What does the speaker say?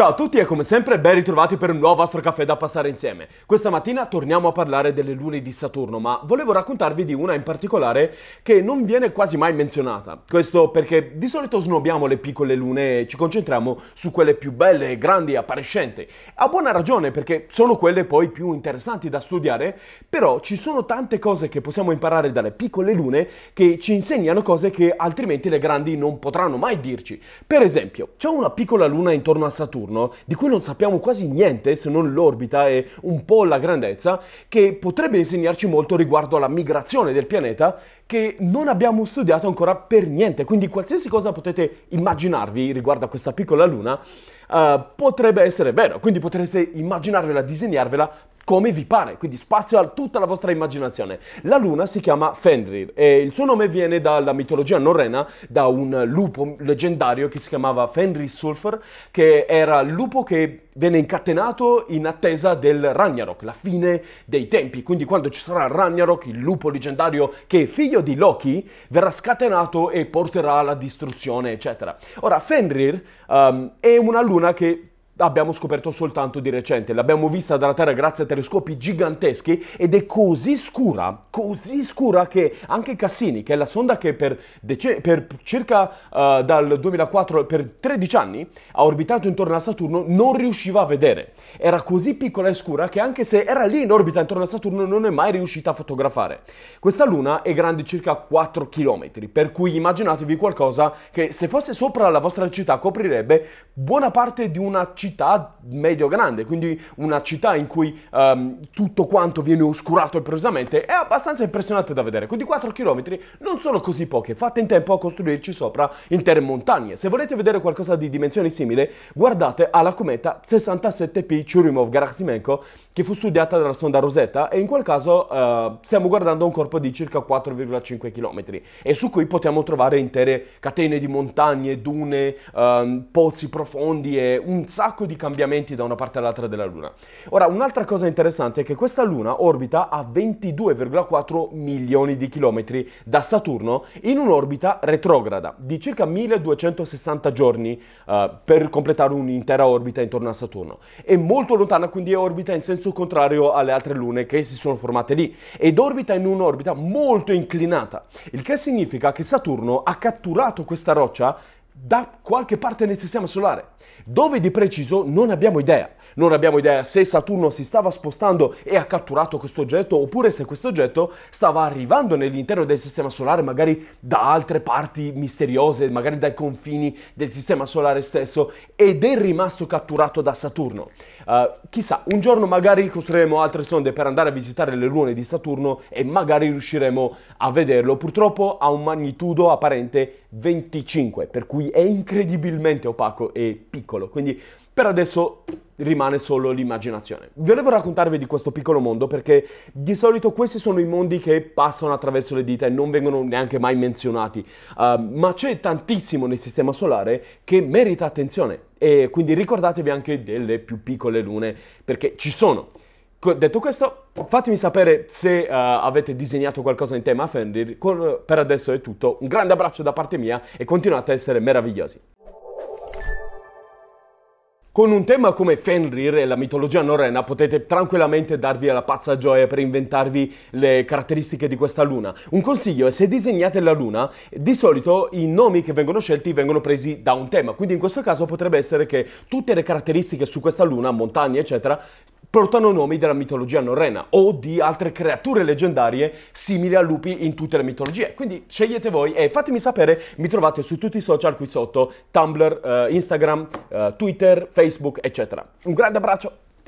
Ciao a tutti e come sempre ben ritrovati per un nuovo Astro Caffè da passare insieme. Questa mattina torniamo a parlare delle lune di Saturno, ma volevo raccontarvi di una in particolare che non viene quasi mai menzionata. Questo perché di solito snobiamo le piccole lune e ci concentriamo su quelle più belle, grandi, e appariscenti. A buona ragione perché sono quelle poi più interessanti da studiare, però ci sono tante cose che possiamo imparare dalle piccole lune che ci insegnano cose che altrimenti le grandi non potranno mai dirci. Per esempio, c'è una piccola luna intorno a Saturno Saturno, di cui non sappiamo quasi niente se non l'orbita e un po' la grandezza, che potrebbe insegnarci molto riguardo alla migrazione del pianeta che non abbiamo studiato ancora per niente, quindi qualsiasi cosa potete immaginarvi riguardo a questa piccola luna uh, potrebbe essere vero, quindi potreste immaginarvela, disegnarvela come vi pare, quindi spazio a tutta la vostra immaginazione. La luna si chiama Fenrir e il suo nome viene dalla mitologia norrena, da un lupo leggendario che si chiamava Fenrir Sulfur, che era il lupo che venne incatenato in attesa del Ragnarok, la fine dei tempi. Quindi quando ci sarà Ragnarok, il lupo leggendario che è figlio di Loki, verrà scatenato e porterà alla distruzione, eccetera. Ora, Fenrir um, è una luna che abbiamo scoperto soltanto di recente. L'abbiamo vista dalla Terra grazie a telescopi giganteschi ed è così scura, così scura che anche Cassini, che è la sonda che per, per circa uh, dal 2004, per 13 anni, ha orbitato intorno a Saturno, non riusciva a vedere. Era così piccola e scura che anche se era lì in orbita intorno a Saturno non è mai riuscita a fotografare. Questa luna è grande circa 4 km, per cui immaginatevi qualcosa che se fosse sopra la vostra città coprirebbe buona parte di una città città medio-grande, quindi una città in cui um, tutto quanto viene oscurato improvvisamente, è abbastanza impressionante da vedere. Quindi 4 km non sono così poche, fate in tempo a costruirci sopra intere montagne. Se volete vedere qualcosa di dimensioni simile, guardate alla cometa 67P Churyumov-Gerasimenko che fu studiata dalla sonda Rosetta e in quel caso uh, stiamo guardando un corpo di circa 4,5 km e su cui possiamo trovare intere catene di montagne, dune, um, pozzi profondi e un sacco sacco di cambiamenti da una parte all'altra della Luna. Ora, un'altra cosa interessante è che questa Luna orbita a 22,4 milioni di chilometri da Saturno in un'orbita retrograda di circa 1260 giorni uh, per completare un'intera orbita intorno a Saturno. È molto lontana, quindi è orbita in senso contrario alle altre lune che si sono formate lì ed orbita in un'orbita molto inclinata, il che significa che Saturno ha catturato questa roccia da qualche parte nel sistema solare. Dove di preciso non abbiamo idea. Non abbiamo idea se Saturno si stava spostando e ha catturato questo oggetto oppure se questo oggetto stava arrivando nell'interno del sistema solare magari da altre parti misteriose, magari dai confini del sistema solare stesso ed è rimasto catturato da Saturno. Uh, chissà, un giorno magari costruiremo altre sonde per andare a visitare le lune di Saturno e magari riusciremo a vederlo. Purtroppo ha un magnitudo apparente 25, per cui è incredibilmente opaco e piccolo. Quindi per adesso rimane solo l'immaginazione. Volevo raccontarvi di questo piccolo mondo perché di solito questi sono i mondi che passano attraverso le dita e non vengono neanche mai menzionati, uh, ma c'è tantissimo nel sistema solare che merita attenzione e quindi ricordatevi anche delle più piccole lune perché ci sono. Detto questo, fatemi sapere se uh, avete disegnato qualcosa in tema Fender. per adesso è tutto, un grande abbraccio da parte mia e continuate a essere meravigliosi. Con un tema come Fenrir e la mitologia norrena potete tranquillamente darvi la pazza gioia per inventarvi le caratteristiche di questa luna. Un consiglio è se disegnate la luna, di solito i nomi che vengono scelti vengono presi da un tema, quindi in questo caso potrebbe essere che tutte le caratteristiche su questa luna, montagne eccetera, portano nomi della mitologia norrena o di altre creature leggendarie simili a lupi in tutte le mitologie. Quindi scegliete voi e fatemi sapere, mi trovate su tutti i social qui sotto, Tumblr, eh, Instagram, eh, Twitter, Facebook, eccetera. Un grande abbraccio!